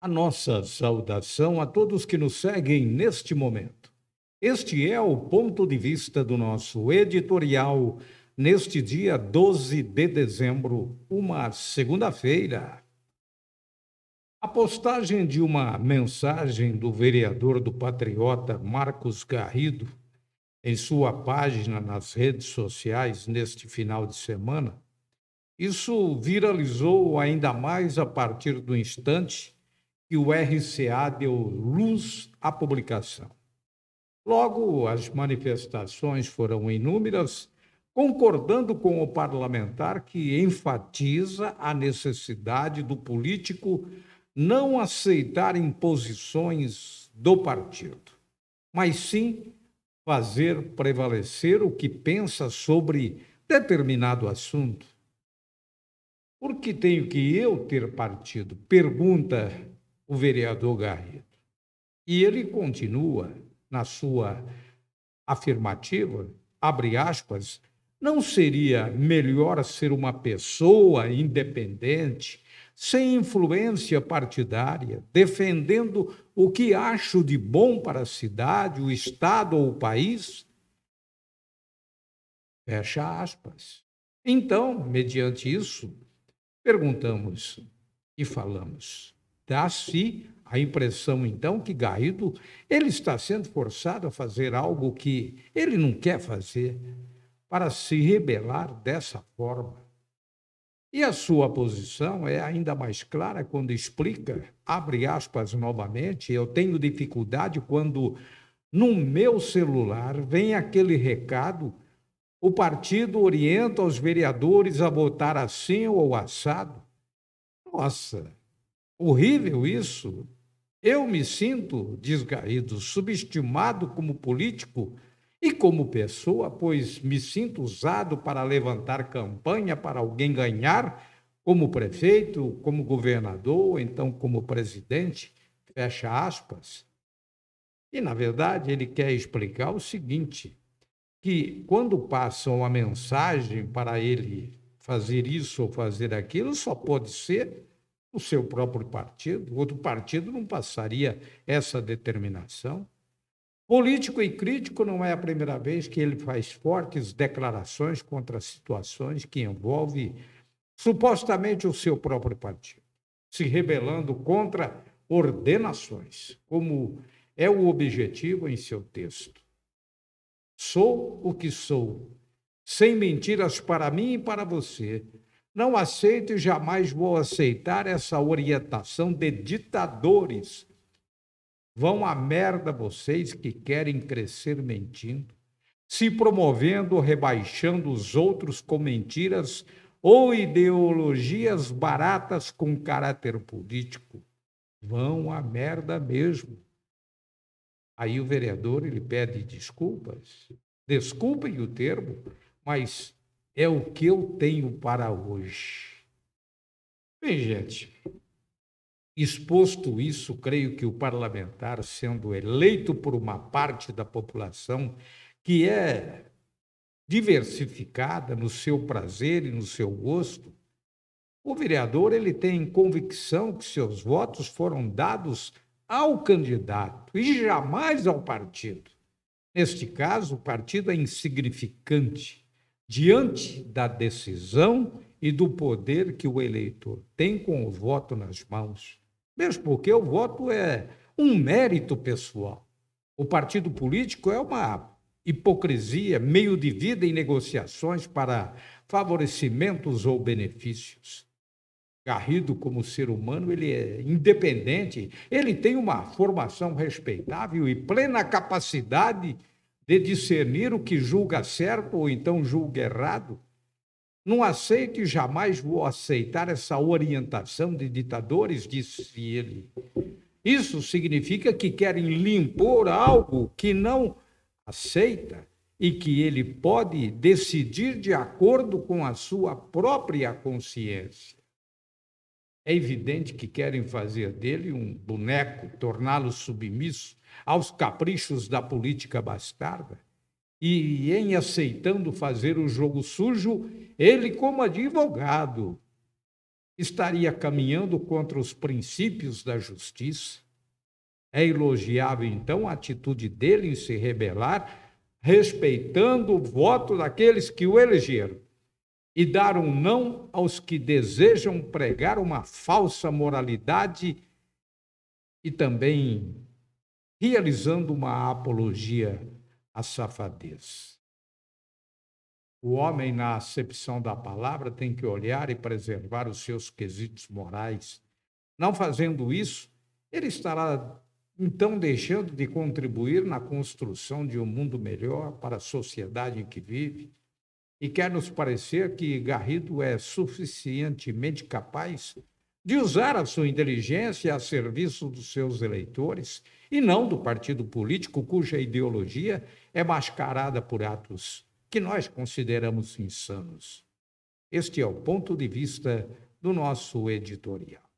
a nossa saudação a todos que nos seguem neste momento. Este é o ponto de vista do nosso editorial neste dia 12 de dezembro, uma segunda-feira. A postagem de uma mensagem do vereador do Patriota Marcos Garrido em sua página nas redes sociais neste final de semana, isso viralizou ainda mais a partir do instante que o RCA deu luz à publicação. Logo, as manifestações foram inúmeras, concordando com o parlamentar que enfatiza a necessidade do político não aceitar imposições do partido, mas sim fazer prevalecer o que pensa sobre determinado assunto. Por que tenho que eu ter partido? Pergunta o vereador Garrido. E ele continua na sua afirmativa, abre aspas, não seria melhor ser uma pessoa independente, sem influência partidária, defendendo o que acho de bom para a cidade, o Estado ou o país? Fecha aspas. Então, mediante isso, perguntamos e falamos: Dá-se a impressão, então, que Garrido ele está sendo forçado a fazer algo que ele não quer fazer para se rebelar dessa forma. E a sua posição é ainda mais clara quando explica, abre aspas novamente, eu tenho dificuldade quando no meu celular vem aquele recado, o partido orienta os vereadores a votar assim ou assado. Nossa, Horrível isso. Eu me sinto desgarrado, subestimado como político e como pessoa, pois me sinto usado para levantar campanha para alguém ganhar como prefeito, como governador, ou então como presidente, fecha aspas. E, na verdade, ele quer explicar o seguinte: que quando passam a mensagem para ele fazer isso ou fazer aquilo, só pode ser o seu próprio partido, outro partido não passaria essa determinação. Político e crítico não é a primeira vez que ele faz fortes declarações contra situações que envolvem supostamente o seu próprio partido, se rebelando contra ordenações, como é o objetivo em seu texto. Sou o que sou, sem mentiras para mim e para você, não aceito e jamais vou aceitar essa orientação de ditadores. Vão à merda vocês que querem crescer mentindo, se promovendo, rebaixando os outros com mentiras ou ideologias baratas com caráter político. Vão à merda mesmo. Aí o vereador ele pede desculpas. Desculpem o termo, mas é o que eu tenho para hoje. Bem, gente, exposto isso, creio que o parlamentar, sendo eleito por uma parte da população que é diversificada no seu prazer e no seu gosto, o vereador ele tem convicção que seus votos foram dados ao candidato e jamais ao partido. Neste caso, o partido é insignificante diante da decisão e do poder que o eleitor tem com o voto nas mãos. Mesmo porque o voto é um mérito pessoal. O partido político é uma hipocrisia, meio de vida em negociações para favorecimentos ou benefícios. Garrido, como ser humano, ele é independente, ele tem uma formação respeitável e plena capacidade de discernir o que julga certo ou então julga errado, não aceito e jamais vou aceitar essa orientação de ditadores, disse ele. Isso significa que querem limpar algo que não aceita e que ele pode decidir de acordo com a sua própria consciência. É evidente que querem fazer dele um boneco, torná-lo submisso aos caprichos da política bastarda, e em aceitando fazer o jogo sujo, ele, como advogado, estaria caminhando contra os princípios da justiça. É elogiável, então, a atitude dele em se rebelar, respeitando o voto daqueles que o elegeram, e dar um não aos que desejam pregar uma falsa moralidade e também realizando uma apologia à safadez. O homem, na acepção da palavra, tem que olhar e preservar os seus quesitos morais. Não fazendo isso, ele estará então deixando de contribuir na construção de um mundo melhor para a sociedade em que vive. E quer nos parecer que Garrido é suficientemente capaz de usar a sua inteligência a serviço dos seus eleitores e não do partido político cuja ideologia é mascarada por atos que nós consideramos insanos. Este é o ponto de vista do nosso editorial.